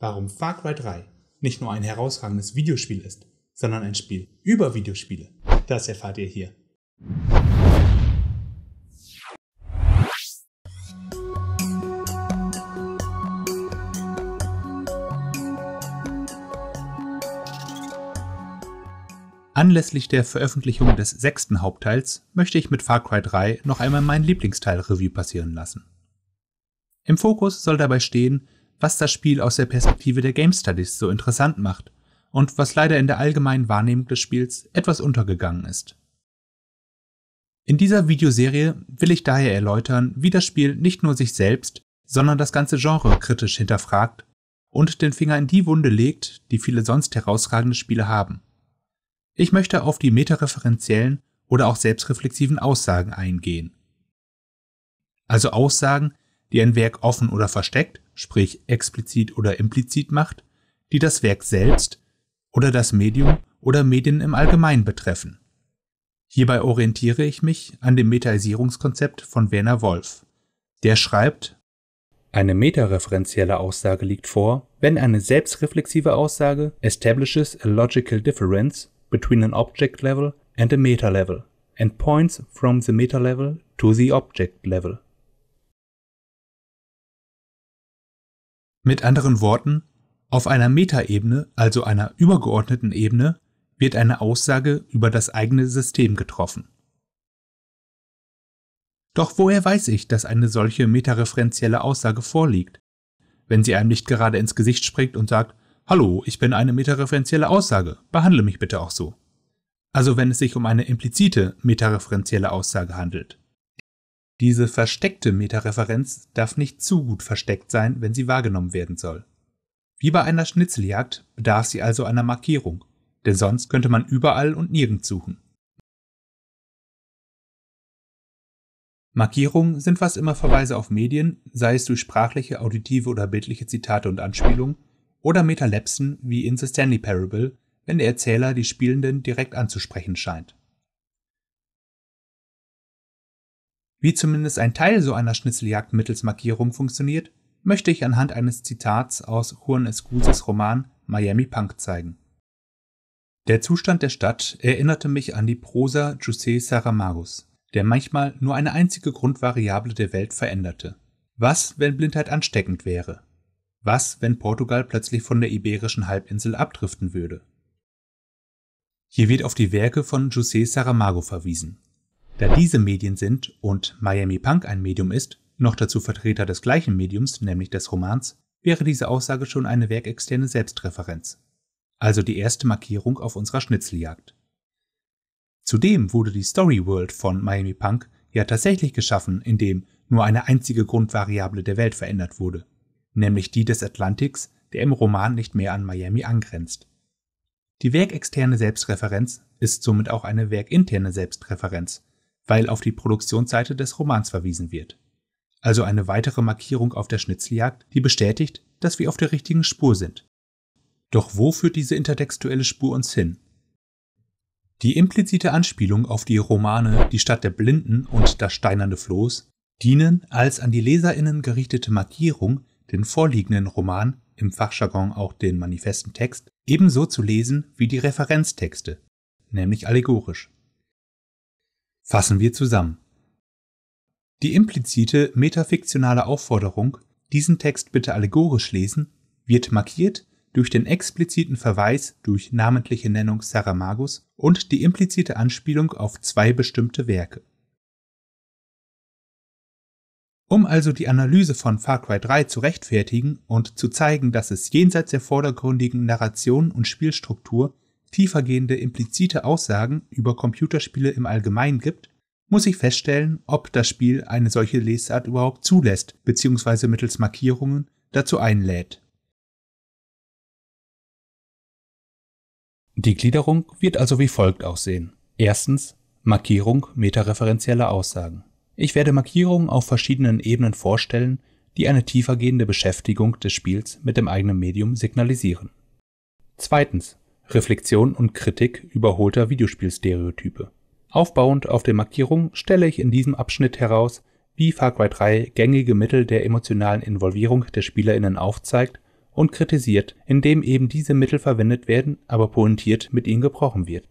warum Far Cry 3 nicht nur ein herausragendes Videospiel ist, sondern ein Spiel über Videospiele. Das erfahrt ihr hier. Anlässlich der Veröffentlichung des sechsten Hauptteils möchte ich mit Far Cry 3 noch einmal meinen Lieblingsteil Revue passieren lassen. Im Fokus soll dabei stehen, was das Spiel aus der Perspektive der Game Studies so interessant macht und was leider in der allgemeinen Wahrnehmung des Spiels etwas untergegangen ist. In dieser Videoserie will ich daher erläutern, wie das Spiel nicht nur sich selbst, sondern das ganze Genre kritisch hinterfragt und den Finger in die Wunde legt, die viele sonst herausragende Spiele haben. Ich möchte auf die metareferenziellen oder auch selbstreflexiven Aussagen eingehen. Also Aussagen, die ein Werk offen oder versteckt, sprich explizit oder implizit macht, die das Werk selbst oder das Medium oder Medien im Allgemeinen betreffen. Hierbei orientiere ich mich an dem Metaisierungskonzept von Werner Wolf. Der schreibt, eine metareferenzielle Aussage liegt vor, wenn eine selbstreflexive Aussage establishes a logical difference between an object level and a meta level and points from the meta level to the object level. Mit anderen Worten, auf einer Metaebene, also einer übergeordneten Ebene, wird eine Aussage über das eigene System getroffen. Doch woher weiß ich, dass eine solche metareferenzielle Aussage vorliegt? Wenn sie einem nicht gerade ins Gesicht springt und sagt, Hallo, ich bin eine metareferenzielle Aussage, behandle mich bitte auch so. Also wenn es sich um eine implizite metareferenzielle Aussage handelt. Diese versteckte Metareferenz darf nicht zu gut versteckt sein, wenn sie wahrgenommen werden soll. Wie bei einer Schnitzeljagd bedarf sie also einer Markierung, denn sonst könnte man überall und nirgends suchen. Markierungen sind fast immer Verweise auf Medien, sei es durch sprachliche, auditive oder bildliche Zitate und Anspielungen oder Metalepsen wie in The Stanley Parable, wenn der Erzähler die Spielenden direkt anzusprechen scheint. Wie zumindest ein Teil so einer Schnitzeljagd mittels Markierung funktioniert, möchte ich anhand eines Zitats aus Juan Escuzes Roman Miami Punk zeigen. Der Zustand der Stadt erinnerte mich an die Prosa José Saramagos, der manchmal nur eine einzige Grundvariable der Welt veränderte. Was, wenn Blindheit ansteckend wäre? Was, wenn Portugal plötzlich von der iberischen Halbinsel abdriften würde? Hier wird auf die Werke von José Saramago verwiesen, da diese Medien sind und Miami Punk ein Medium ist, noch dazu Vertreter des gleichen Mediums, nämlich des Romans, wäre diese Aussage schon eine werkexterne Selbstreferenz. Also die erste Markierung auf unserer Schnitzeljagd. Zudem wurde die Story World von Miami Punk ja tatsächlich geschaffen, indem nur eine einzige Grundvariable der Welt verändert wurde, nämlich die des Atlantiks, der im Roman nicht mehr an Miami angrenzt. Die werkexterne Selbstreferenz ist somit auch eine werkinterne Selbstreferenz, weil auf die Produktionsseite des Romans verwiesen wird. Also eine weitere Markierung auf der Schnitzeljagd, die bestätigt, dass wir auf der richtigen Spur sind. Doch wo führt diese intertextuelle Spur uns hin? Die implizite Anspielung auf die Romane Die Stadt der Blinden und Das steinerne Floß dienen als an die Leserinnen gerichtete Markierung, den vorliegenden Roman, im Fachjargon auch den manifesten Text, ebenso zu lesen wie die Referenztexte, nämlich allegorisch. Fassen wir zusammen. Die implizite metafiktionale Aufforderung, diesen Text bitte allegorisch lesen, wird markiert durch den expliziten Verweis durch namentliche Nennung Saramagus und die implizite Anspielung auf zwei bestimmte Werke. Um also die Analyse von Far Cry 3 zu rechtfertigen und zu zeigen, dass es jenseits der vordergründigen Narration und Spielstruktur tiefergehende implizite Aussagen über Computerspiele im Allgemeinen gibt, muss ich feststellen, ob das Spiel eine solche Lesart überhaupt zulässt bzw. mittels Markierungen dazu einlädt. Die Gliederung wird also wie folgt aussehen. Erstens Markierung metareferenzieller Aussagen. Ich werde Markierungen auf verschiedenen Ebenen vorstellen, die eine tiefergehende Beschäftigung des Spiels mit dem eigenen Medium signalisieren. Zweitens Reflexion und Kritik überholter Videospielstereotype. Aufbauend auf den Markierungen stelle ich in diesem Abschnitt heraus, wie Far Cry 3 gängige Mittel der emotionalen Involvierung der SpielerInnen aufzeigt und kritisiert, indem eben diese Mittel verwendet werden, aber pointiert mit ihnen gebrochen wird.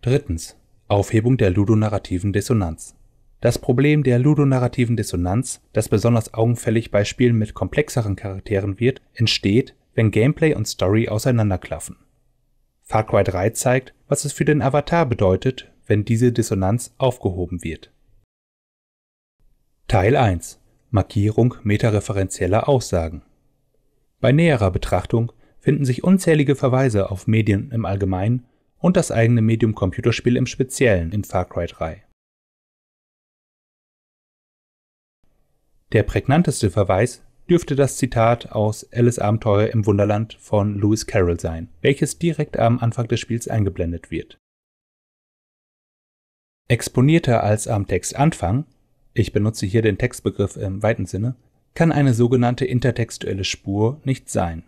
Drittens. Aufhebung der ludonarrativen Dissonanz. Das Problem der ludonarrativen Dissonanz, das besonders augenfällig bei Spielen mit komplexeren Charakteren wird, entsteht, wenn Gameplay und Story auseinanderklaffen. Far Cry 3 zeigt, was es für den Avatar bedeutet, wenn diese Dissonanz aufgehoben wird. Teil 1 Markierung metareferenzieller Aussagen Bei näherer Betrachtung finden sich unzählige Verweise auf Medien im Allgemeinen und das eigene Medium Computerspiel im Speziellen in Far Cry 3. Der prägnanteste Verweis dürfte das Zitat aus Alice Abenteuer im Wunderland von Lewis Carroll sein, welches direkt am Anfang des Spiels eingeblendet wird. Exponierter als am Textanfang, ich benutze hier den Textbegriff im weiten Sinne, kann eine sogenannte intertextuelle Spur nicht sein.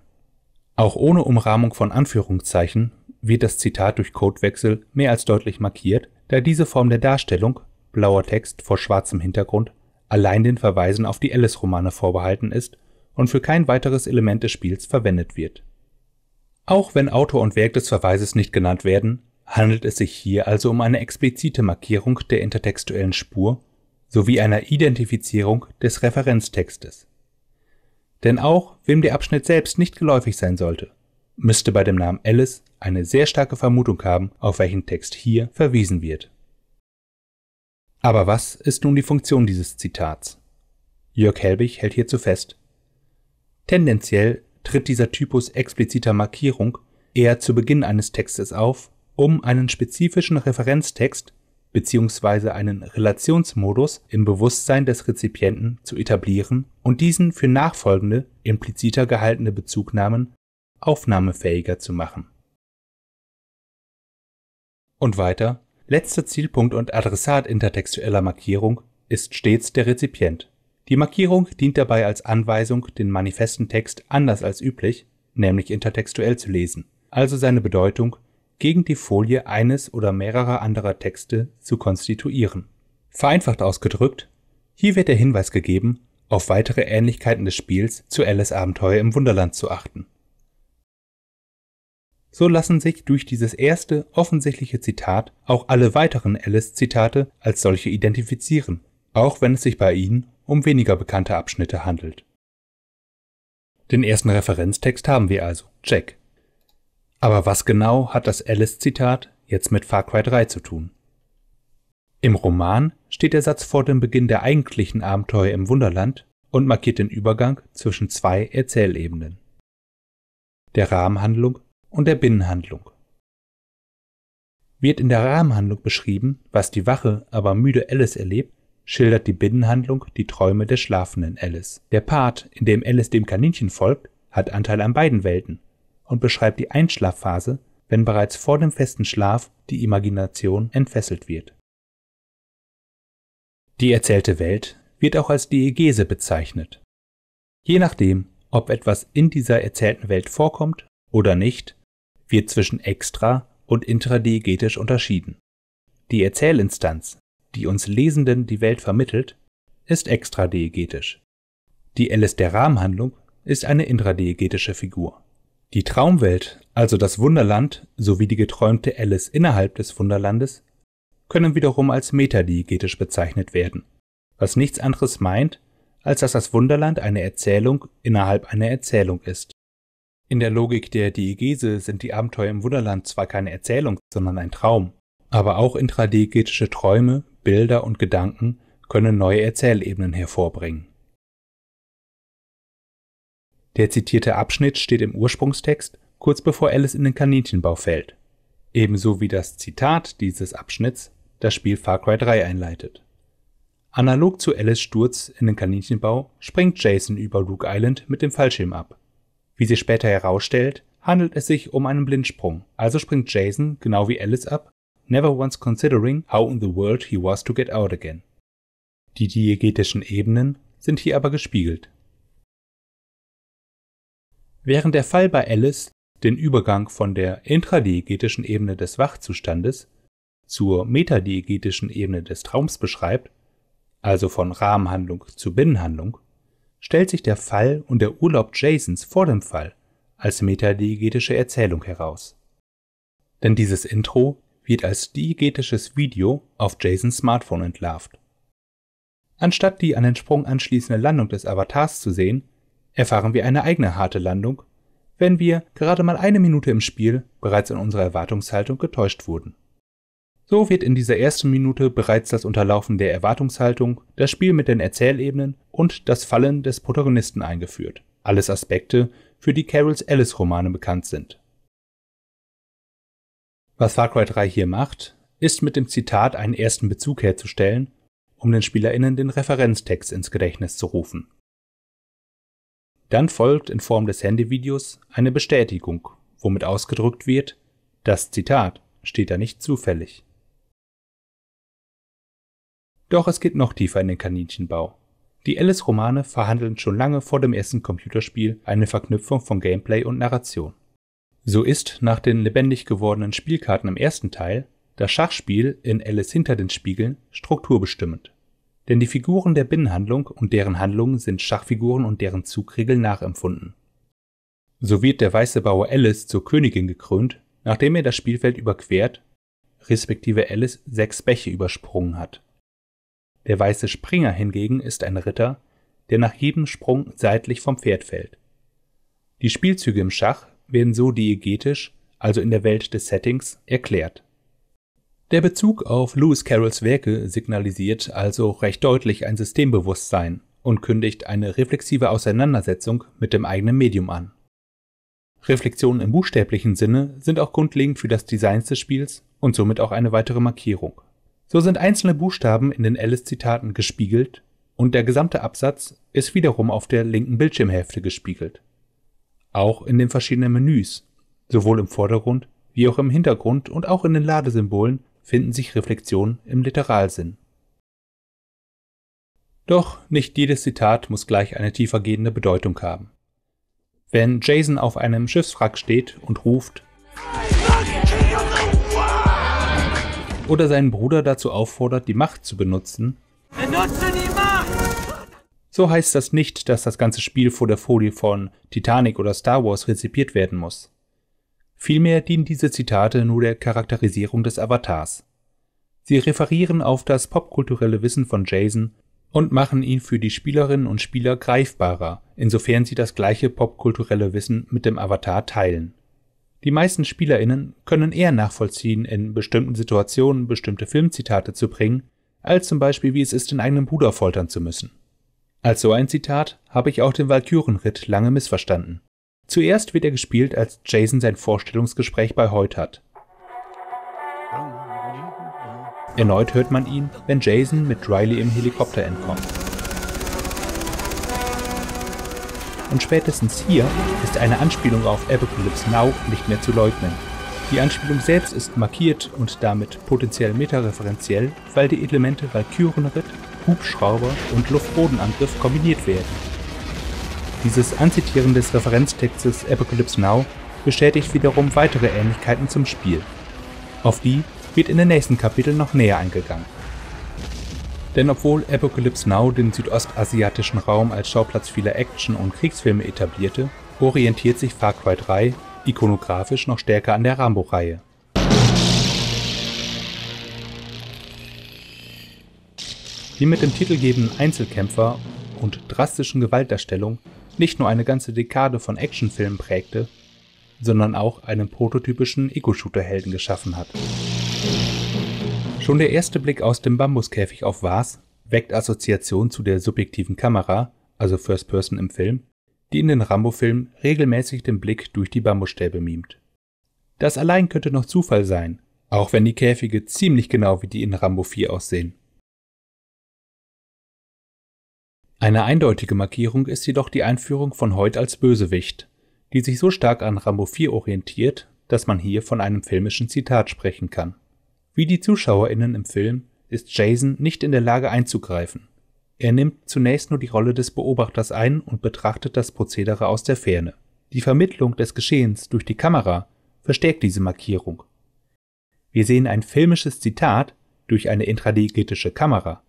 Auch ohne Umrahmung von Anführungszeichen wird das Zitat durch Codewechsel mehr als deutlich markiert, da diese Form der Darstellung, blauer Text vor schwarzem Hintergrund, allein den Verweisen auf die Alice-Romane vorbehalten ist und für kein weiteres Element des Spiels verwendet wird. Auch wenn Autor und Werk des Verweises nicht genannt werden, handelt es sich hier also um eine explizite Markierung der intertextuellen Spur sowie einer Identifizierung des Referenztextes. Denn auch wem der Abschnitt selbst nicht geläufig sein sollte, müsste bei dem Namen Alice eine sehr starke Vermutung haben, auf welchen Text hier verwiesen wird aber was ist nun die Funktion dieses Zitats? Jörg Helbig hält hierzu fest. Tendenziell tritt dieser Typus expliziter Markierung eher zu Beginn eines Textes auf, um einen spezifischen Referenztext bzw. einen Relationsmodus im Bewusstsein des Rezipienten zu etablieren und diesen für nachfolgende, impliziter gehaltene Bezugnahmen aufnahmefähiger zu machen. Und weiter Letzter Zielpunkt und Adressat intertextueller Markierung ist stets der Rezipient. Die Markierung dient dabei als Anweisung, den manifesten Text anders als üblich, nämlich intertextuell zu lesen, also seine Bedeutung gegen die Folie eines oder mehrerer anderer Texte zu konstituieren. Vereinfacht ausgedrückt, hier wird der Hinweis gegeben, auf weitere Ähnlichkeiten des Spiels zu Alice Abenteuer im Wunderland zu achten so lassen sich durch dieses erste offensichtliche Zitat auch alle weiteren alice zitate als solche identifizieren, auch wenn es sich bei ihnen um weniger bekannte Abschnitte handelt. Den ersten Referenztext haben wir also, Jack. Aber was genau hat das Alice-Zitat jetzt mit Far Cry 3 zu tun? Im Roman steht der Satz vor dem Beginn der eigentlichen Abenteuer im Wunderland und markiert den Übergang zwischen zwei Erzählebenen. Der Rahmenhandlung und der Binnenhandlung. Wird in der Rahmenhandlung beschrieben, was die wache, aber müde Alice erlebt, schildert die Binnenhandlung die Träume der schlafenden Alice. Der Part, in dem Alice dem Kaninchen folgt, hat Anteil an beiden Welten und beschreibt die Einschlafphase, wenn bereits vor dem festen Schlaf die Imagination entfesselt wird. Die erzählte Welt wird auch als Diegese bezeichnet. Je nachdem, ob etwas in dieser erzählten Welt vorkommt oder nicht, wird zwischen extra- und intradiegetisch unterschieden. Die Erzählinstanz, die uns Lesenden die Welt vermittelt, ist extradiegetisch. Die Alice der Rahmenhandlung ist eine intradiegetische Figur. Die Traumwelt, also das Wunderland sowie die geträumte Alice innerhalb des Wunderlandes, können wiederum als metadiegetisch bezeichnet werden, was nichts anderes meint, als dass das Wunderland eine Erzählung innerhalb einer Erzählung ist. In der Logik der Diegese sind die Abenteuer im Wunderland zwar keine Erzählung, sondern ein Traum, aber auch intradiegetische Träume, Bilder und Gedanken können neue Erzählebenen hervorbringen. Der zitierte Abschnitt steht im Ursprungstext kurz bevor Alice in den Kaninchenbau fällt, ebenso wie das Zitat dieses Abschnitts das Spiel Far Cry 3 einleitet. Analog zu Alice Sturz in den Kaninchenbau springt Jason über Luke Island mit dem Fallschirm ab. Wie sich später herausstellt, handelt es sich um einen Blindsprung, also springt Jason, genau wie Alice ab, never once considering how in the world he was to get out again. Die diegetischen Ebenen sind hier aber gespiegelt. Während der Fall bei Alice den Übergang von der intradiegetischen Ebene des Wachzustandes zur metadiegetischen Ebene des Traums beschreibt, also von Rahmenhandlung zu Binnenhandlung, stellt sich der Fall und der Urlaub Jasons vor dem Fall als metadiegetische Erzählung heraus. Denn dieses Intro wird als diegetisches Video auf Jasons Smartphone entlarvt. Anstatt die an den Sprung anschließende Landung des Avatars zu sehen, erfahren wir eine eigene harte Landung, wenn wir gerade mal eine Minute im Spiel bereits in unserer Erwartungshaltung getäuscht wurden. So wird in dieser ersten Minute bereits das Unterlaufen der Erwartungshaltung, das Spiel mit den Erzählebenen und das Fallen des Protagonisten eingeführt. Alles Aspekte, für die Carols Alice-Romane bekannt sind. Was Far Cry 3 hier macht, ist mit dem Zitat einen ersten Bezug herzustellen, um den SpielerInnen den Referenztext ins Gedächtnis zu rufen. Dann folgt in Form des Handyvideos eine Bestätigung, womit ausgedrückt wird, das Zitat steht da nicht zufällig. Doch es geht noch tiefer in den Kaninchenbau. Die Alice-Romane verhandeln schon lange vor dem ersten Computerspiel eine Verknüpfung von Gameplay und Narration. So ist nach den lebendig gewordenen Spielkarten im ersten Teil das Schachspiel in Alice hinter den Spiegeln strukturbestimmend. Denn die Figuren der Binnenhandlung und deren Handlungen sind Schachfiguren und deren Zugregeln nachempfunden. So wird der weiße Bauer Alice zur Königin gekrönt, nachdem er das Spielfeld überquert, respektive Alice sechs Bäche übersprungen hat. Der weiße Springer hingegen ist ein Ritter, der nach jedem Sprung seitlich vom Pferd fällt. Die Spielzüge im Schach werden so diegetisch, also in der Welt des Settings, erklärt. Der Bezug auf Lewis Carrolls Werke signalisiert also recht deutlich ein Systembewusstsein und kündigt eine reflexive Auseinandersetzung mit dem eigenen Medium an. Reflexionen im buchstäblichen Sinne sind auch grundlegend für das Design des Spiels und somit auch eine weitere Markierung. So sind einzelne Buchstaben in den Alice-Zitaten gespiegelt und der gesamte Absatz ist wiederum auf der linken Bildschirmhälfte gespiegelt. Auch in den verschiedenen Menüs, sowohl im Vordergrund wie auch im Hintergrund und auch in den Ladesymbolen finden sich Reflexionen im Literalsinn. Doch nicht jedes Zitat muss gleich eine tiefergehende Bedeutung haben. Wenn Jason auf einem Schiffswrack steht und ruft oder seinen Bruder dazu auffordert, die Macht zu benutzen. Benutze die Macht! So heißt das nicht, dass das ganze Spiel vor der Folie von Titanic oder Star Wars rezipiert werden muss. Vielmehr dienen diese Zitate nur der Charakterisierung des Avatars. Sie referieren auf das popkulturelle Wissen von Jason und machen ihn für die Spielerinnen und Spieler greifbarer, insofern sie das gleiche popkulturelle Wissen mit dem Avatar teilen. Die meisten SpielerInnen können eher nachvollziehen, in bestimmten Situationen bestimmte Filmzitate zu bringen, als zum Beispiel, wie es ist, den eigenen Bruder foltern zu müssen. Als so ein Zitat habe ich auch den Walkürenritt lange missverstanden. Zuerst wird er gespielt, als Jason sein Vorstellungsgespräch bei Hoyt hat. Erneut hört man ihn, wenn Jason mit Riley im Helikopter entkommt. Und spätestens hier ist eine Anspielung auf Apocalypse Now nicht mehr zu leugnen. Die Anspielung selbst ist markiert und damit potenziell metareferenziell, weil die Elemente Valkyrenritt, Hubschrauber und Luftbodenangriff kombiniert werden. Dieses Anzitieren des Referenztextes Apocalypse Now bestätigt wiederum weitere Ähnlichkeiten zum Spiel. Auf die wird in den nächsten Kapiteln noch näher eingegangen. Denn obwohl Apocalypse Now den südostasiatischen Raum als Schauplatz vieler Action- und Kriegsfilme etablierte, orientiert sich Far Cry 3 ikonografisch noch stärker an der Rambo-Reihe. Die mit dem titelgebenden Einzelkämpfer und drastischen Gewaltdarstellung nicht nur eine ganze Dekade von Actionfilmen prägte, sondern auch einen prototypischen Ego-Shooter-Helden geschaffen hat. Schon der erste Blick aus dem Bambuskäfig auf Vars weckt Assoziationen zu der subjektiven Kamera, also First Person im Film, die in den Rambo-Filmen regelmäßig den Blick durch die Bambusstäbe mimt. Das allein könnte noch Zufall sein, auch wenn die Käfige ziemlich genau wie die in Rambo 4 aussehen. Eine eindeutige Markierung ist jedoch die Einführung von Hoyt als Bösewicht, die sich so stark an Rambo 4 orientiert, dass man hier von einem filmischen Zitat sprechen kann. Wie die ZuschauerInnen im Film ist Jason nicht in der Lage einzugreifen. Er nimmt zunächst nur die Rolle des Beobachters ein und betrachtet das Prozedere aus der Ferne. Die Vermittlung des Geschehens durch die Kamera verstärkt diese Markierung. Wir sehen ein filmisches Zitat durch eine intradegetische Kamera.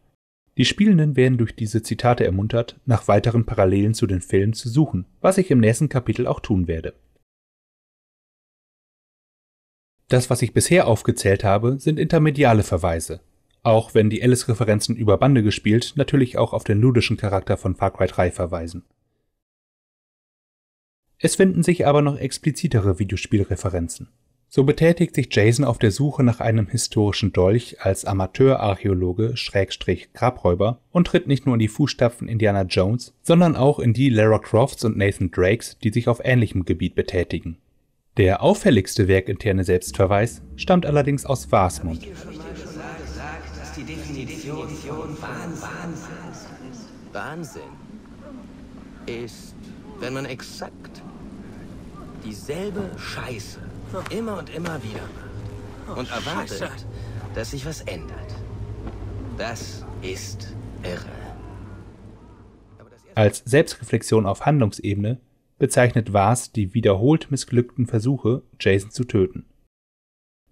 Die Spielenden werden durch diese Zitate ermuntert, nach weiteren Parallelen zu den Filmen zu suchen, was ich im nächsten Kapitel auch tun werde. Das, was ich bisher aufgezählt habe, sind intermediale Verweise. Auch wenn die Alice-Referenzen über Bande gespielt natürlich auch auf den ludischen Charakter von Far Cry 3 verweisen. Es finden sich aber noch explizitere Videospielreferenzen. So betätigt sich Jason auf der Suche nach einem historischen Dolch als Amateurarchäologe Schrägstrich Grabräuber und tritt nicht nur in die Fußstapfen Indiana Jones, sondern auch in die Lara Crofts und Nathan Drakes, die sich auf ähnlichem Gebiet betätigen. Der auffälligste werkinterne Selbstverweis stammt allerdings aus Wasmund. Wahnsinn ist, wenn man exakt dieselbe Scheiße immer und immer wieder macht und erwartet, dass sich was ändert. Das ist irre. Als Selbstreflexion auf Handlungsebene bezeichnet Vaz die wiederholt missglückten Versuche, Jason zu töten.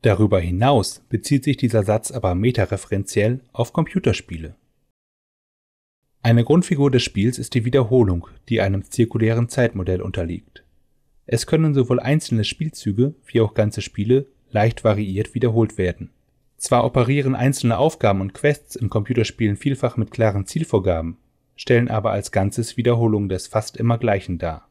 Darüber hinaus bezieht sich dieser Satz aber metareferenziell auf Computerspiele. Eine Grundfigur des Spiels ist die Wiederholung, die einem zirkulären Zeitmodell unterliegt. Es können sowohl einzelne Spielzüge wie auch ganze Spiele leicht variiert wiederholt werden. Zwar operieren einzelne Aufgaben und Quests in Computerspielen vielfach mit klaren Zielvorgaben, stellen aber als Ganzes Wiederholungen des fast immer gleichen dar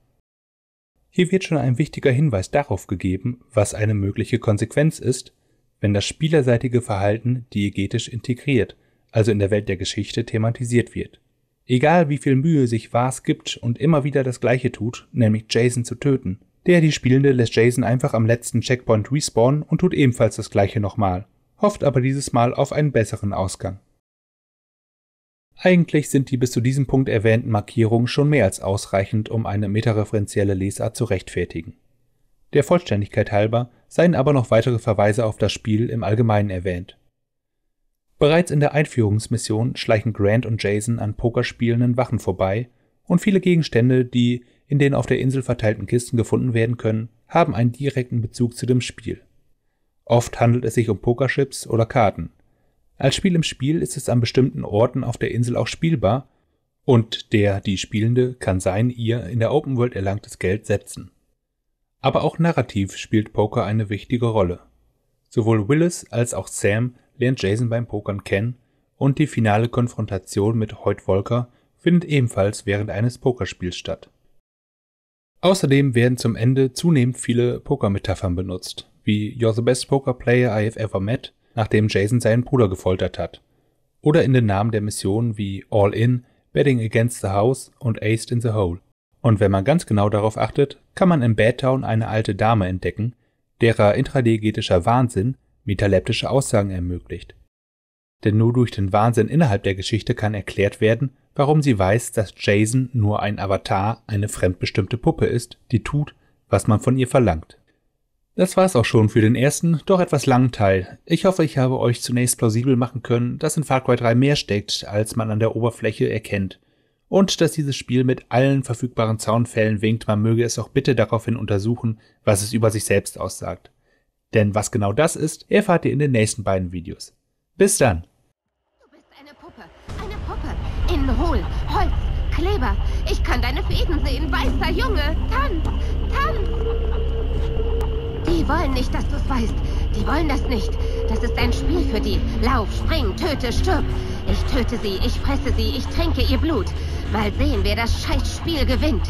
hier wird schon ein wichtiger Hinweis darauf gegeben, was eine mögliche Konsequenz ist, wenn das spielerseitige Verhalten diegetisch integriert, also in der Welt der Geschichte thematisiert wird. Egal wie viel Mühe sich Vars gibt und immer wieder das gleiche tut, nämlich Jason zu töten, der die Spielende lässt Jason einfach am letzten Checkpoint respawnen und tut ebenfalls das gleiche nochmal, hofft aber dieses Mal auf einen besseren Ausgang. Eigentlich sind die bis zu diesem Punkt erwähnten Markierungen schon mehr als ausreichend, um eine metareferenzielle Lesart zu rechtfertigen. Der Vollständigkeit halber seien aber noch weitere Verweise auf das Spiel im Allgemeinen erwähnt. Bereits in der Einführungsmission schleichen Grant und Jason an pokerspielenden Wachen vorbei und viele Gegenstände, die in den auf der Insel verteilten Kisten gefunden werden können, haben einen direkten Bezug zu dem Spiel. Oft handelt es sich um Pokerchips oder Karten, als Spiel im Spiel ist es an bestimmten Orten auf der Insel auch spielbar und der, die Spielende, kann sein, ihr in der Open World erlangtes Geld setzen. Aber auch narrativ spielt Poker eine wichtige Rolle. Sowohl Willis als auch Sam lernt Jason beim Pokern kennen und die finale Konfrontation mit Hoyt Volker findet ebenfalls während eines Pokerspiels statt. Außerdem werden zum Ende zunehmend viele Pokermetaphern benutzt, wie You're the best poker player I have ever met nachdem Jason seinen Bruder gefoltert hat. Oder in den Namen der Missionen wie All In, Betting Against the House und Aced in the Hole. Und wenn man ganz genau darauf achtet, kann man in Town eine alte Dame entdecken, derer intradiegetischer Wahnsinn metaleptische Aussagen ermöglicht. Denn nur durch den Wahnsinn innerhalb der Geschichte kann erklärt werden, warum sie weiß, dass Jason nur ein Avatar, eine fremdbestimmte Puppe ist, die tut, was man von ihr verlangt. Das war's auch schon für den ersten, doch etwas langen Teil. Ich hoffe, ich habe euch zunächst plausibel machen können, dass in Far Cry 3 mehr steckt, als man an der Oberfläche erkennt. Und dass dieses Spiel mit allen verfügbaren Zaunfällen winkt, man möge es auch bitte daraufhin untersuchen, was es über sich selbst aussagt. Denn was genau das ist, erfahrt ihr in den nächsten beiden Videos. Bis dann! Du bist eine Puppe, eine Puppe, innen Hohl, Holz, Kleber. Ich kann deine Fäden sehen, weißer Junge, tanz, tanz! Die wollen nicht, dass du es weißt. Die wollen das nicht. Das ist ein Spiel für die. Lauf, spring, töte, stirb. Ich töte sie, ich fresse sie, ich trinke ihr Blut. Mal sehen, wer das Scheißspiel gewinnt.